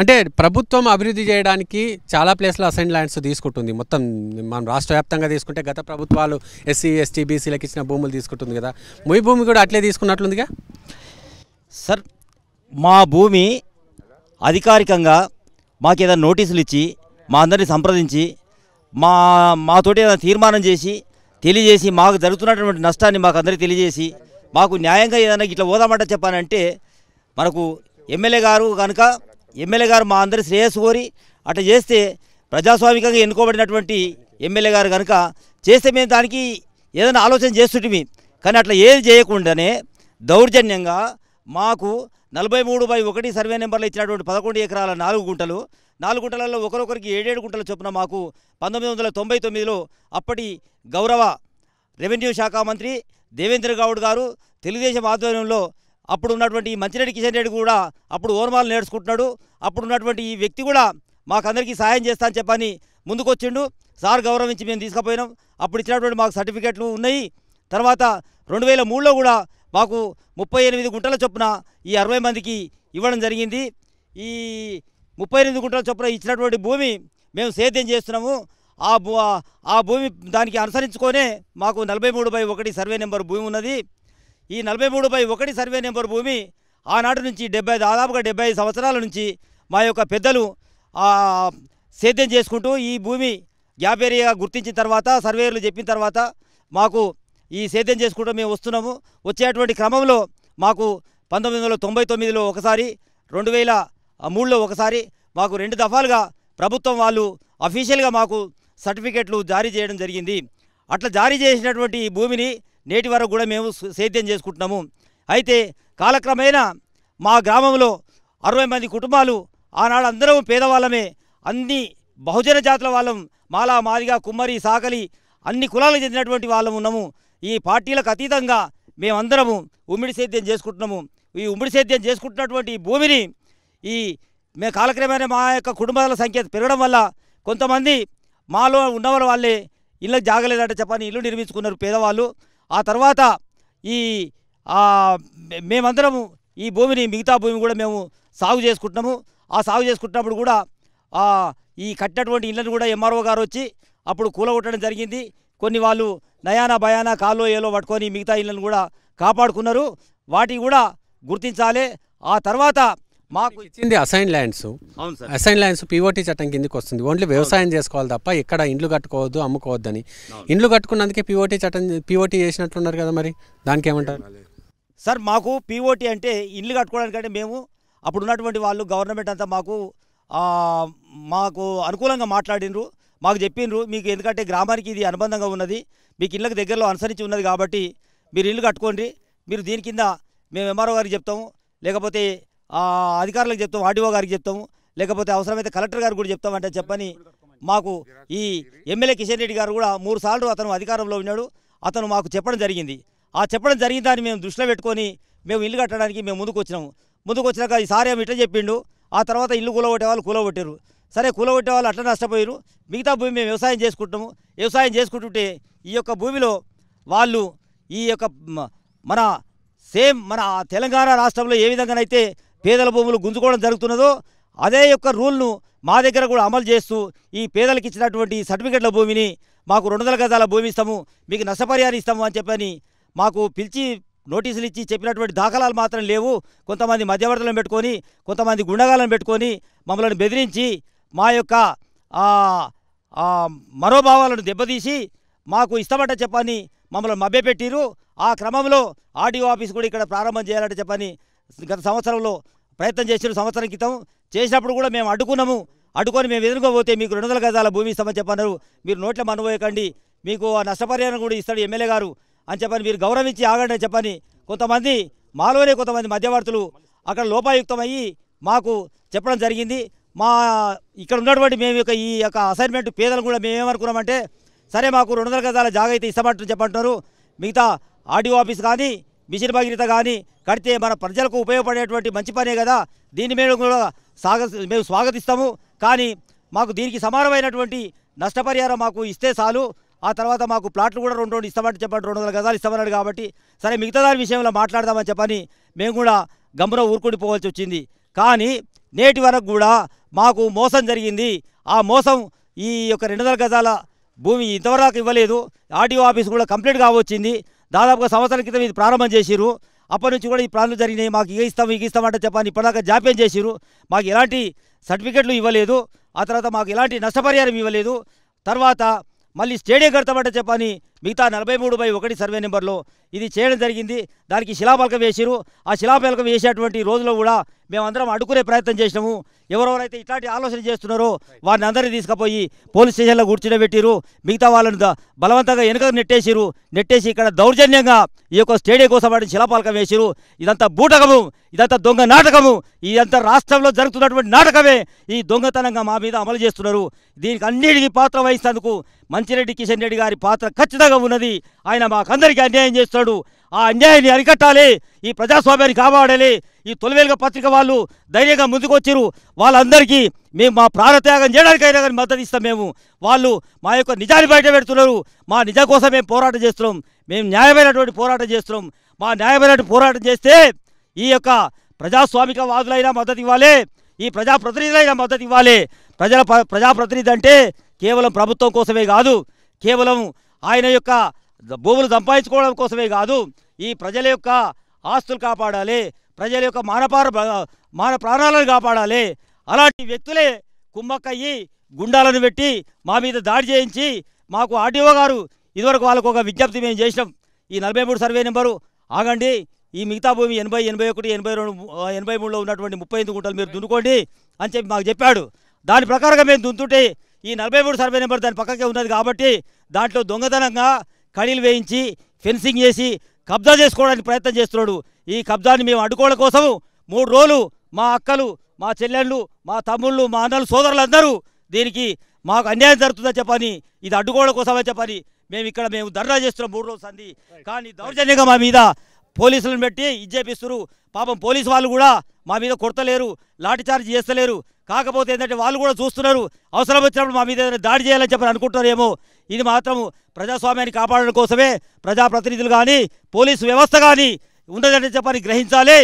అంటే ప్రభుత్వం అభివృద్ధి చేయడానికి చాలా ప్లేస్లో అసైన్ ల్యాండ్స్ తీసుకుంటుంది మొత్తం మనం రాష్ట్ర వ్యాప్తంగా తీసుకుంటే గత ప్రభుత్వాలు ఎస్సీ ఎస్టీ బీసీలకు ఇచ్చిన భూములు తీసుకుంటుంది కదా మీ భూమి కూడా అట్లే తీసుకున్నట్లుందిగా సార్ మా భూమి అధికారికంగా మాకు ఏదైనా నోటీసులు ఇచ్చి మా అందరినీ సంప్రదించి మా మాతోటి ఏదైనా తీర్మానం చేసి తెలియజేసి మాకు జరుగుతున్నటువంటి నష్టాన్ని మాకు అందరికీ తెలియజేసి మాకు న్యాయంగా ఏదైనా ఇట్లా పోదామంట చెప్పానంటే మనకు ఎమ్మెల్యే గారు కనుక ఎమ్మెల్యే గారు మా అందరి శ్రేయస్సు కోరి అట్లా చేస్తే ప్రజాస్వామికంగా ఎన్నుకోబడినటువంటి ఎమ్మెల్యే గారు కనుక చేస్తే మేము దానికి ఏదైనా ఆలోచన చేస్తుంటే కానీ అట్లా ఏది చేయకుండానే దౌర్జన్యంగా మాకు నలభై మూడు బై ఒకటి సర్వే నెంబర్లు ఇచ్చినటువంటి పదకొండు ఎకరాల నాలుగు గుంటలు నాలుగు గుంటలలో ఒకరొకరికి ఏడేడు గుంటలు చొప్పున మాకు పంతొమ్మిది వందల తొంభై తొమ్మిదిలో అప్పటి గౌరవ రెవెన్యూ శాఖ మంత్రి దేవేంద్ర గౌడ్ గారు తెలుగుదేశం ఆధ్వర్యంలో అప్పుడు ఉన్నటువంటి మంచిరెడ్డి కిషన్ రెడ్డి కూడా అప్పుడు ఓర్మాలు నేర్చుకుంటున్నాడు అప్పుడు ఉన్నటువంటి ఈ వ్యక్తి కూడా మాకందరికీ సహాయం చేస్తా అని చెప్పని ముందుకొచ్చిండు సార్ గౌరవించి మేము తీసుకుపోయినాం అప్పుడు ఇచ్చినటువంటి మాకు సర్టిఫికేట్లు ఉన్నాయి తర్వాత రెండు వేల మూడులో కూడా మాకు ముప్పై ఎనిమిది గుంటల చొప్పున ఈ అరవై మందికి ఇవ్వడం జరిగింది ఈ ముప్పై ఎనిమిది గుంటల చొప్పున ఇచ్చినటువంటి భూమి మేము సేద్యం చేస్తున్నాము ఆ భూ ఆ భూమి దానికి అనుసరించుకొనే మాకు నలభై మూడు బై ఒకటి సర్వే నెంబర్ భూమి ఉన్నది ఈ నలభై మూడు బై ఒకటి సర్వే నెంబర్ భూమి ఆనాటి నుంచి డెబ్బై దాదాపుగా డెబ్బై సంవత్సరాల నుంచి మా యొక్క పెద్దలు సేద్యం చేసుకుంటూ ఈ భూమి గ్యాప్ ఏరియా గుర్తించిన తర్వాత సర్వేయర్లు చెప్పిన తర్వాత మాకు ఈ సేద్యం చేసుకుంటూ మేము వస్తున్నాము వచ్చేటువంటి క్రమంలో మాకు పంతొమ్మిది వందల తొంభై తొమ్మిదిలో ఒకసారి రెండు వేల మూడులో ఒకసారి మాకు రెండు దఫాలుగా ప్రభుత్వం వాళ్ళు అఫీషియల్గా మాకు సర్టిఫికెట్లు జారీ చేయడం జరిగింది అట్లా జారీ చేసినటువంటి ఈ భూమిని నేటి వరకు కూడా మేము సేద్యం చేసుకుంటున్నాము అయితే కాలక్రమేణా మా గ్రామంలో అరవై మంది కుటుంబాలు ఆనాడు అందరం పేదవాళ్ళమే అన్ని బహుజన జాతుల వాళ్ళం మాలా మాదిగా కుమ్మరి సాకలి అన్ని కులాలకు చెందినటువంటి వాళ్ళం ఉన్నాము ఈ పార్టీలకు అతీతంగా మేమందరము ఉమ్మిడి సేద్యం చేసుకుంటున్నాము ఈ ఉమ్మిడి సేద్యం చేసుకుంటున్నటువంటి భూమిని ఈ మే కాలక్రమేణా మా యొక్క కుటుంబాల సంఖ్య పెరగడం వల్ల కొంతమంది మాలో ఉన్నవాళ్ళ వాళ్ళే ఇళ్ళకి జాగలేదంటే చెప్పని ఇల్లు నిర్మించుకున్నారు పేదవాళ్ళు ఆ తర్వాత ఈ మేమందరము ఈ భూమిని మిగతా భూమి కూడా మేము సాగు చేసుకుంటున్నాము ఆ సాగు చేసుకుంటున్నప్పుడు కూడా ఈ కట్టినటువంటి ఇళ్ళను కూడా ఎంఆర్ఓ గారు వచ్చి అప్పుడు కూల కొట్టడం జరిగింది కొన్ని వాళ్ళు నయానా భయానా కాలో ఏలో పట్టుకొని మిగతా ఇళ్ళను కూడా కాపాడుకున్నారు వాటిని కూడా గుర్తించాలి ఆ తర్వాత మాకు ఇచ్చింది assign lands assign lands POT చట్టం కిందకి వస్తుంది ఓన్లీ వ్యవసాయం చేసుకోవాలి తప్ప ఇక్కడ ఇండ్లు కట్టుకోవద్దు అమ్ముకోవద్దని ఇండ్లు కట్టుకున్నందుకే పీఓటీ చట్టం పీఓటీ చేసినట్లున్నారు కదా మరి దానికి ఏమంటారు సార్ మాకు పీఓటీ అంటే ఇల్లు కట్టుకోవడానికంటే మేము అప్పుడు ఉన్నటువంటి వాళ్ళు గవర్నమెంట్ అంతా మాకు మాకు అనుకూలంగా మాట్లాడినరు మాకు చెప్పిండ్రు మీకు ఎందుకంటే గ్రామానికి ఇది అనుబంధంగా ఉన్నది మీకు ఇళ్ళకి దగ్గరలో అనుసరించి ఉన్నది కాబట్టి మీరు ఇల్లు కట్టుకోండి మీరు దీని కింద మేము ఎంఆర్ఓ గారికి చెప్తాము లేకపోతే అధికారులకు చెప్తాము ఆర్డీఓ గారికి చెప్తాము లేకపోతే అవసరమైతే కలెక్టర్ గారు కూడా చెప్తామంటే చెప్పని మాకు ఈ ఎమ్మెల్యే కిషన్ రెడ్డి గారు కూడా మూడు సార్లు అతను అధికారంలో ఉన్నాడు అతను మాకు చెప్పడం జరిగింది ఆ చెప్పడం జరిగిన దాన్ని మేము దృష్టిలో పెట్టుకొని మేము ఇల్లు కట్టడానికి మేము ముందుకు వచ్చినాము ముందుకు వచ్చినాక ఈసారి ఏమి ఇట్లా చెప్పిండు ఆ తర్వాత ఇల్లు కూలగొట్టే వాళ్ళు కూలగొట్టారు సరే కూలగొట్టే వాళ్ళు అట్లా నష్టపోయారు మిగతా భూమి మేము వ్యవసాయం చేసుకుంటాము వ్యవసాయం చేసుకుంటుంటే ఈ యొక్క భూమిలో వాళ్ళు ఈ యొక్క మన సేమ్ మన తెలంగాణ రాష్ట్రంలో ఏ విధంగానైతే పేదల భూములు గుంజుకోవడం జరుగుతున్నదో అదే యొక్క రూల్ను మా దగ్గర కూడా అమలు చేస్తూ ఈ పేదలకు ఇచ్చినటువంటి సర్టిఫికెట్ల భూమిని మాకు రెండు వందల గజాల భూమి ఇస్తాము మీకు నష్టపరిహారం ఇస్తాము అని చెప్పని మాకు పిలిచి నోటీసులు ఇచ్చి చెప్పినటువంటి దాఖలాలు మాత్రం లేవు కొంతమంది మధ్యవర్తులను పెట్టుకొని కొంతమంది గుండగాలను పెట్టుకొని మమ్మల్ని బెదిరించి మా యొక్క మరోభావాలను దెబ్బతీసి మాకు ఇష్టమట చెప్పని మమ్మల్ని మభ్యపెట్టిరు ఆ క్రమంలో ఆర్డీఓ ఆఫీస్ కూడా ఇక్కడ ప్రారంభం చేయాలంటే చెప్పని గత సంవత్సరంలో ప్రయత్నం చేసిన సంవత్సరం క్రితం చేసినప్పుడు కూడా మేము అడ్డుకున్నాము అడ్డుకొని మేము ఎదుర్కోబోతే మీకు రెండు వందల గజాల భూమి ఇస్తామని చెప్పన్నారు మీరు నోట్ల మనబోయకండి మీకు ఆ నష్టపరిహారం కూడా ఇస్తాడు ఎమ్మెల్యే గారు అని చెప్పని మీరు గౌరవించి ఆగండి అని చెప్పని కొంతమంది మాలోనే కొంతమంది మధ్యవర్తులు అక్కడ లోపాయుక్తమయ్యి మాకు చెప్పడం జరిగింది మా ఇక్కడ ఉన్నటువంటి మేము యొక్క ఈ యొక్క అసైన్మెంట్ పేదలు కూడా మేము ఏమనుకున్నామంటే సరే మాకు రెండు వందల గజాల జాగా అయితే ఇస్తామంటారు చెప్పంటున్నారు మిగతా ఆర్డీఓ ఆఫీస్ కానీ మిషన్ భగీరథ కానీ కడితే మన ప్రజలకు ఉపయోగపడేటువంటి మంచి పనే కదా దీన్ని మేము కూడా సాగ మేము స్వాగతిస్తాము కానీ మాకు దీనికి సమానమైనటువంటి నష్టపరిహారం మాకు ఇస్తే చాలు ఆ తర్వాత మాకు ప్లాట్లు కూడా రెండు రెండు ఇస్తామంటే చెప్పండి రెండు వందల గజాలు ఇస్తామన్నాడు కాబట్టి సరే మిగతా దాని విషయంలో మాట్లాడదామని చెప్పని మేము కూడా గమ్మున ఊరుకుండిపోవాల్సి వచ్చింది కానీ నేటి వరకు కూడా మాకు మోసం జరిగింది ఆ మోసం ఈ యొక్క రెండు వందల గజాల భూమి ఇంతవరకు ఇవ్వలేదు ఆర్టీఓ ఆఫీస్ కూడా కంప్లీట్ కావచ్చింది దాదాపుగా సంవత్సరాల క్రితం ఇది ప్రారంభం చేసిరు అప్పటి నుంచి కూడా ఈ ప్రాంతం జరిగినాయి మాకు ఏ ఇస్తాం ఇక ఇస్తామంటే చెప్పని ఇప్పటిదాకా జాప్యం చేసిరు మాకు ఎలాంటి సర్టిఫికెట్లు ఇవ్వలేదు ఆ తర్వాత మాకు ఎలాంటి నష్టపరిహారం ఇవ్వలేదు తర్వాత మళ్ళీ స్టేడియం కడతామంటే చెప్పని మిగతా నలభై మూడు బై ఒకటి సర్వే నెంబర్లో ఇది చేయడం జరిగింది దానికి శిలాపలకం వేసారు ఆ శిలాపలకం వేసేటువంటి రోజులో కూడా మేమందరం అడుకునే ప్రయత్నం చేసినాము ఎవరెవరైతే ఇట్లాంటి ఆలోచన చేస్తున్నారో వారిని అందరినీ తీసుకుపోయి పోలీస్ స్టేషన్లో కూర్చునబెట్టిరు మిగతా వాళ్ళని బలవంతంగా వెనుక నెట్టేసిరు నెట్టేసి ఇక్కడ దౌర్జన్యంగా ఈ యొక్క స్టేడియం కోసం వాటిని శిలాపాలకం వేసిరు ఇదంతా బూటకము ఇదంతా దొంగ నాటకము ఇదంతా రాష్ట్రంలో జరుగుతున్నటువంటి నాటకమే ఈ దొంగతనంగా మా మీద అమలు చేస్తున్నారు దీనికి అన్నిటికీ పాత్ర వహిస్తేందుకు మంచిరెడ్డి కిషన్ రెడ్డి గారి పాత్ర ఖచ్చితంగా ఉన్నది ఆయన మాకందరికీ అన్యాయం చేస్తాడు ఆ అన్యాయాన్ని అరికట్టాలి ఈ ప్రజాస్వామ్యాన్ని కాపాడాలి ఈ తొలివేలుగ పత్రిక వాళ్ళు ధైర్యంగా ముందుకొచ్చారు వాళ్ళందరికీ మేము మా ప్రాణత్యాగం చేయడానికైనా కానీ మద్దతు ఇస్తాం మేము వాళ్ళు మా యొక్క నిజాన్ని బయట పెడుతున్నారు మా నిజం కోసం మేము పోరాటం చేస్తున్నాం మేము న్యాయమైనటువంటి పోరాటం చేస్తున్నాం మా న్యాయమైనటువంటి పోరాటం చేస్తే ఈ యొక్క ప్రజాస్వామిక వాదులైనా మద్దతు ఇవ్వాలి ఈ ప్రజాప్రతినిధులైనా మద్దతు ఇవ్వాలి ప్రజల ప్రజాప్రతినిధి అంటే కేవలం ప్రభుత్వం కోసమే కాదు కేవలం ఆయన యొక్క భూములు సంపాదించుకోవడం కోసమే కాదు ఈ ప్రజల యొక్క ఆస్తులు కాపాడాలి ప్రజల యొక్క మానపార మాన ప్రాణాలను కాపాడాలి అలాంటి వ్యక్తులే కుమ్మక్కయ్యి గుండాలను పెట్టి మా మీద దాడి చేయించి మాకు ఆర్టీఓ గారు ఇదివరకు వాళ్ళకు ఒక విజ్ఞప్తి మేము చేసినాం ఈ నలభై మూడు సర్వే నెంబరు ఆగండి ఈ మిగతా భూమి ఎనభై ఎనభై ఒకటి ఎనభై రెండు ఎనభై మూడులో ఉన్నటువంటి ముప్పై ఐదు గుంటలు మీరు దున్నుకోండి అని చెప్పి మాకు చెప్పాడు దాని ప్రకారంగా మేము దుంతుంటే ఈ నలభై మూడు సర్వే నెంబర్ దాని పక్కకే ఉన్నది కాబట్టి దాంట్లో దొంగతనంగా కడీలు వేయించి ఫెన్సింగ్ చేసి కబ్జా చేసుకోవడానికి ప్రయత్నం చేస్తున్నాడు ఈ కబ్జాని మేము అడ్డుకోవడం కోసము మూడు రోజులు మా అక్కలు మా చెల్లెళ్ళు మా తమ్ముళ్ళు మా అన్నలు సోదరులందరూ దీనికి మాకు అన్యాయం జరుగుతుందని చెప్పని ఇది అడ్డుకోవడం కోసమని చెప్పని మేము ఇక్కడ మేము ధర్నా చేస్తున్నాం మూడు రోజులు సంధి కానీ దౌర్జన్యంగా మా మీద పోలీసులను పెట్టి ఇచ్చేపిస్తారు పాపం పోలీసు వాళ్ళు కూడా మా మీద కొడతలేరు లాఠీచార్జ్ చేస్తలేరు కాకపోతే ఏంటంటే వాళ్ళు కూడా చూస్తున్నారు అవసరం వచ్చినప్పుడు మా మీద ఏదైనా దాడి చేయాలని చెప్పని అనుకుంటున్నారేమో ఇది మాత్రం ప్రజాస్వామ్యాన్ని కాపాడడం కోసమే ప్రజాప్రతినిధులు కానీ పోలీసు వ్యవస్థ కానీ ఉన్నదంటే చెప్పని గ్రహించాలి